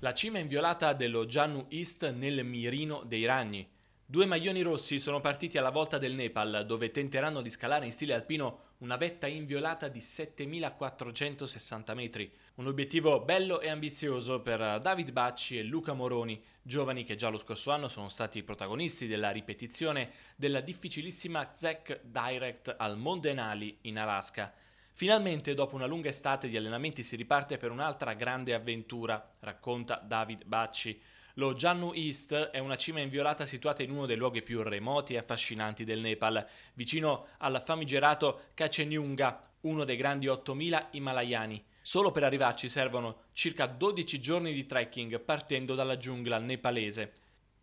La cima inviolata dello Jannu East nel mirino dei ragni. Due maglioni rossi sono partiti alla volta del Nepal, dove tenteranno di scalare in stile alpino una vetta inviolata di 7460 metri. Un obiettivo bello e ambizioso per David Bacci e Luca Moroni, giovani che già lo scorso anno sono stati protagonisti della ripetizione della difficilissima Zec Direct al Mondenali in Alaska. Finalmente, dopo una lunga estate di allenamenti, si riparte per un'altra grande avventura, racconta David Bacci. Lo Jannu East è una cima inviolata situata in uno dei luoghi più remoti e affascinanti del Nepal, vicino al famigerato Kachenyunga, uno dei grandi 8000 himalayani. Solo per arrivarci servono circa 12 giorni di trekking partendo dalla giungla nepalese.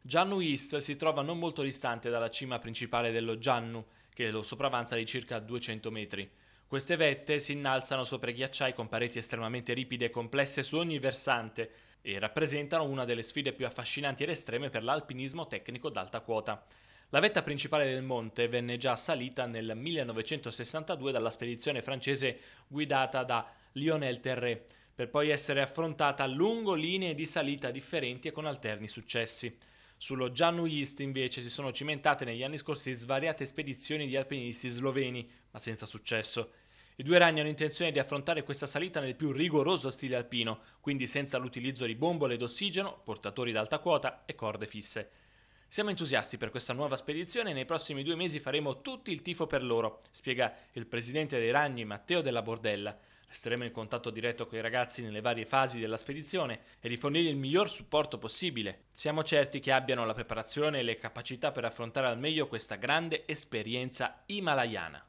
Jannu East si trova non molto distante dalla cima principale dello Jannu, che lo sopravanza di circa 200 metri. Queste vette si innalzano sopra i ghiacciai con pareti estremamente ripide e complesse su ogni versante e rappresentano una delle sfide più affascinanti ed estreme per l'alpinismo tecnico d'alta quota. La vetta principale del monte venne già salita nel 1962 dalla spedizione francese guidata da Lionel Terré, per poi essere affrontata lungo linee di salita differenti e con alterni successi. Sullo Giannu East invece si sono cimentate negli anni scorsi svariate spedizioni di alpinisti sloveni, ma senza successo. I due ragni hanno intenzione di affrontare questa salita nel più rigoroso stile alpino, quindi senza l'utilizzo di bombole d'ossigeno, portatori d'alta quota e corde fisse. Siamo entusiasti per questa nuova spedizione e nei prossimi due mesi faremo tutti il tifo per loro, spiega il presidente dei Ragni Matteo della Bordella. Resteremo in contatto diretto con i ragazzi nelle varie fasi della spedizione e di fornire il miglior supporto possibile. Siamo certi che abbiano la preparazione e le capacità per affrontare al meglio questa grande esperienza himalayana.